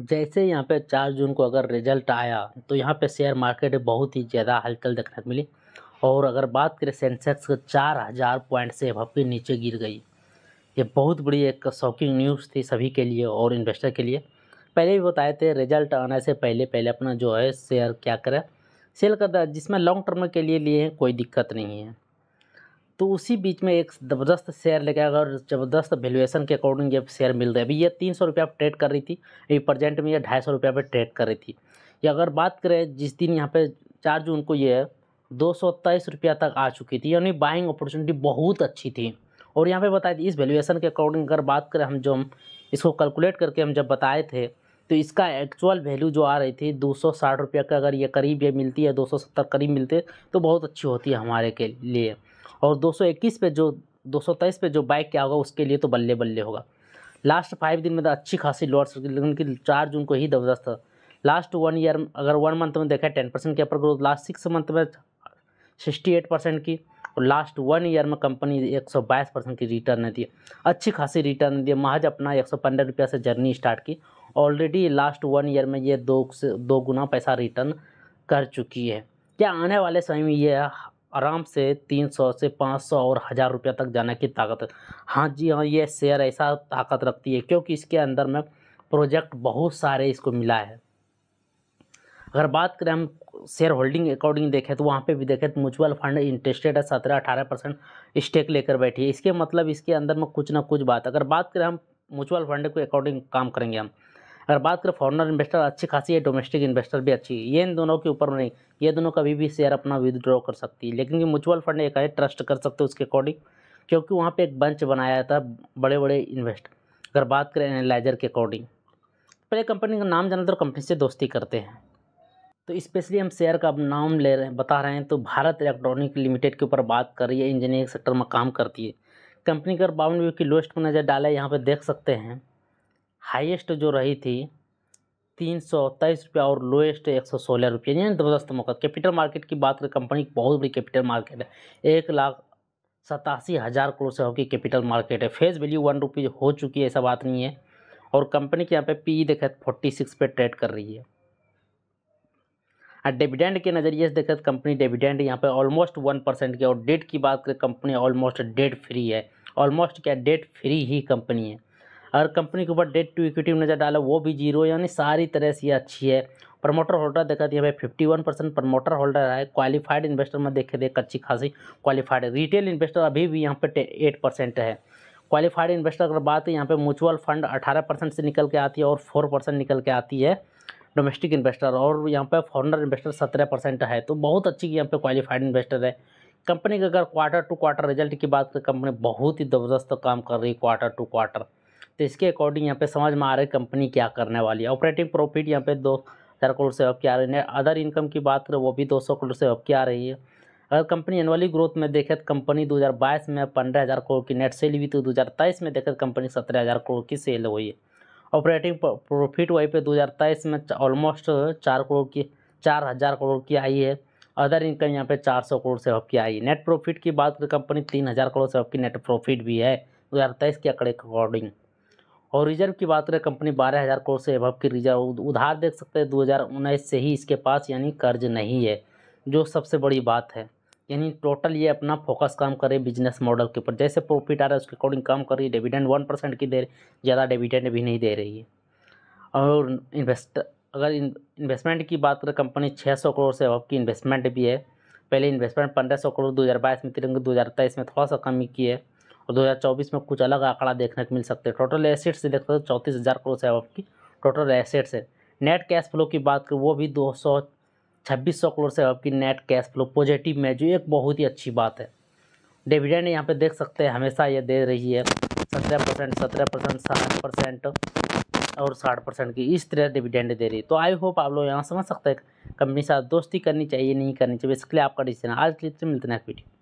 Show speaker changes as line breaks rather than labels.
जैसे यहाँ पे चार जून को अगर रिजल्ट आया तो यहाँ पे शेयर मार्केट बहुत ही ज़्यादा हलचल देखने को मिली और अगर बात करें सेंसेक्स चार हज़ार पॉइंट से भप्पी नीचे गिर गई ये बहुत बड़ी एक शॉकिंग न्यूज़ थी सभी के लिए और इन्वेस्टर के लिए पहले भी बताए थे रिजल्ट आने से पहले पहले अपना जो है शेयर क्या करें सेल कर दिया जिसमें लॉन्ग टर्म के लिए लिए कोई दिक्कत नहीं है तो उसी बीच में एक ज़बरदस्त शेयर लेके अगर ज़बरदस्त वैल्यूएशन के अकॉर्डिंग ये शेयर मिल रहा है अभी ये तीन सौ रुपया ट्रेड कर रही थी अभी प्रजेंट में ये ढाई सौ रुपया पर ट्रेड कर रही थी या अगर बात करें जिस दिन यहाँ पे चार जून को ये दो सौ तेईस रुपया तक आ चुकी थी यानी बाइंग अपॉर्चुनिटी बहुत अच्छी थी और यहाँ पर बताए इस वैल्यूएशन के अकॉर्डिंग अगर बात करें हम जो हम इसको कैलकुलेट करके हम जब बताए थे तो इसका एक्चुअल वैल्यू जो आ रही थी दो सौ साठ रुपये का अगर ये करीब ये मिलती है दो सौ सत्तर करीब मिलते तो बहुत अच्छी होती है हमारे के लिए और दो सौ इक्कीस पे जो दो सौ तेईस पे जो बाइक क्या होगा उसके लिए तो बल्ले बल्ले होगा लास्ट फाइव दिन में तो अच्छी खासी लॉट लेकिन चार जून को ही जबरदस्त था लास्ट वन ईयर अगर वन मंथ में देखा टेन परसेंट की upper growth last six month में सिक्सटी एट परसेंट की और लास्ट वन ईयर में कंपनी एक सौ बाईस परसेंट की रिटर्न दी अच्छी खासी रिटर्न दी महज अपना एक सौ पंद्रह रुपया से जर्नी स्टार्ट की ऑलरेडी लास्ट वन ईयर में ये दो से दो गुना पैसा रिटर्न कर चुकी है क्या आने वाले समय में ये आराम से तीन सौ से पाँच सौ और हज़ार रुपये तक जाने की ताकत है हाँ जी हाँ ये शेयर ऐसा ताकत रखती है क्योंकि इसके अंदर में प्रोजेक्ट बहुत सारे इसको मिला है अगर बात करें हम शेयर होल्डिंग अकॉर्डिंग देखें तो वहाँ पे भी देखें तो म्यूचुअल फंड इंटरेस्टेड है सत्रह अठारह परसेंट स्टेक लेकर बैठी है इसके मतलब इसके अंदर में कुछ ना कुछ बात अगर बात करें हम म्यूचुअल फंड के अकॉर्डिंग काम करेंगे हम अगर बात करें फॉरनर इन्वेस्टर अच्छी खासी है डोमेस्टिक इन्वेस्टर भी अच्छी है ये इन दोनों के ऊपर नहीं ये दोनों कभी भी शेयर अपना विदड्रॉ कर सकती है लेकिन म्यूचुअल फंड एक है ट्रस्ट कर सकते हो उसके अकॉर्डिंग क्योंकि वहाँ पर एक बंच बनाया था बड़े बड़े इन्वेस्टर अगर बात करें एनालाइजर के अकॉर्डिंग पहले कंपनी का नाम जाना तो कंपनी से दोस्ती करते हैं तो स्पेशली हम शेयर का नाम ले रहे हैं बता रहे हैं तो भारत इलेक्ट्रॉनिक लिमिटेड के ऊपर बात कर रही है इंजीनियरिंग सेक्टर में काम करती है कंपनी का बावन व्यू की लोएस्ट नज़र डाला है यहाँ पर देख सकते हैं हाईएस्ट जो रही थी तीन सौ तेईस रुपया और लोएस्ट एक सौ सोलह रुपये यानी ज़बरदस्त मौका कैपिटल मार्केट की बात करें कंपनी बहुत बड़ी कैपिटल मार्केट है एक लाख सतासी हज़ार करोड़ से होगी कैपिटल मार्केट है फेस वैल्यू वन रुपीज़ हो चुकी है ऐसा बात नहीं है और कंपनी के यहाँ पे पी देखे तो फोर्टी सिक्स पे ट्रेड कर रही है और डिविडेंड के नज़रिए से देखा तो कंपनी डिविडेंड यहाँ पे ऑलमोस्ट वन परसेंट की और डेट की बात करें कंपनी ऑलमोस्ट डेट फ्री है ऑलमोस्ट क्या डेट फ्री ही कंपनी है अगर कंपनी के ऊपर डेट टू इक्विटी में नज़र डाला वो भी जीरो यानी सारी तरह से ये अच्छी है प्रमोटर होल्डर देखा यहाँ पे fifty one percent promoter holder है क्वालिफाइड इन्वेस्टर में देखे देख अच्छी खासी क्वालिफाइड रिटेल इन्वेस्टर अभी भी यहाँ पे एट परसेंट है क्वालिफाइड इन्वेस्टर अगर बात है यहाँ पे म्यूचुअल फंड अठारह परसेंट से निकल के आती है और फोर परसेंट निकल के आती है डोमेस्टिक इन्वेस्टर और यहाँ पर फॉरनर इन्वेस्टर सत्रह परसेंट है तो बहुत अच्छी यहाँ पर क्वालिफाइड इन्वेस्टर है कंपनी का अगर क्वार्टर टू क्वार्टर रिजल्ट की बात करें कंपनी बहुत ही ज़बरदस्त काम कर रही है क्वार्टर टू क्वार्टर तो इसके अकॉर्डिंग यहाँ पे समझ में आ रहा है कंपनी क्या करने वाली है ऑपरेटिंग प्रॉफिट यहाँ पे दो हज़ार करोड़ से अब की आ रही है अदर इनकम की बात करें वो भी दो सौ करोड़ से अब क्या आ रही है अगर कंपनी एनुअली ग्रोथ में देखे तो कंपनी 2022 में पंद्रह हज़ार करोड़ की नेट सेल हुई तो 2023 में देखे तो कंपनी सत्रह हज़ार करोड़ की सेल हुई है ऑपरेटिंग प्रॉफिट वहीं पे 2023 में ऑलमोस्ट चार करोड़ की चार हज़ार करोड़ की आई है अदर इनकम यहाँ पे चार सौ करोड़ से की आई नेट प्रॉफिट की बात करें कंपनी तीन हज़ार करोड़ से की नेट प्रॉफिट भी है दो हज़ार तेईस के आंकड़े के अकॉर्डिंग और रिजर्व की बात करें कंपनी बारह हज़ार करोड़ से अभव की रिजर्व उधार देख सकते हैं दो हज़ार उन्नीस से ही इसके पास यानी कर्ज नहीं है जो सबसे बड़ी बात है यानी टोटल ये अपना फोकस काम करे बिजनेस मॉडल के ऊपर जैसे प्रॉफिट आ रहा है उसके अकॉर्डिंग काम कर रही है डिविडेंड वन परसेंट की दे रही ज़्यादा डिविडेंड भी नहीं दे रही है और इन्वेस्ट अगर इन्वेस्टमेंट की बात करें कंपनी छः सौ करोड़ से अभव की इन्वेस्टमेंट भी है पहले इन्वेस्टमेंट पंद्रह सौ करोड़ दो हज़ार बाईस में तिरंगे तेईस में थोड़ा सा कमी की है और 2024 में कुछ अलग आंकड़ा देखने को मिल सकते हैं टोटल एसेट्स से देख सकते हो तो चौंतीस हज़ार करोड़ से आपकी टोटल एसेट्स है नेट कैश फ्लो की बात करें वो भी दो सौ छब्बीस सौ करोड़ से आपकी नेट कैश फ्लो पॉजिटिव में जो एक बहुत ही अच्छी बात है डिविडेंड यहाँ पे देख सकते हैं हमेशा ये दे रही है सत्रह परसेंट सत्रह परसेंट साठ परसेंट और साठ परसेंट की इस तरह डिविडेंड दे रही है तो आई होप आप लोग यहाँ समझ सकते हैं कंपनी साथ दोस्ती करनी चाहिए नहीं करनी चाहिए इसके लिए आपका डिसीजन आज के लिए मिलते हैं वीडियो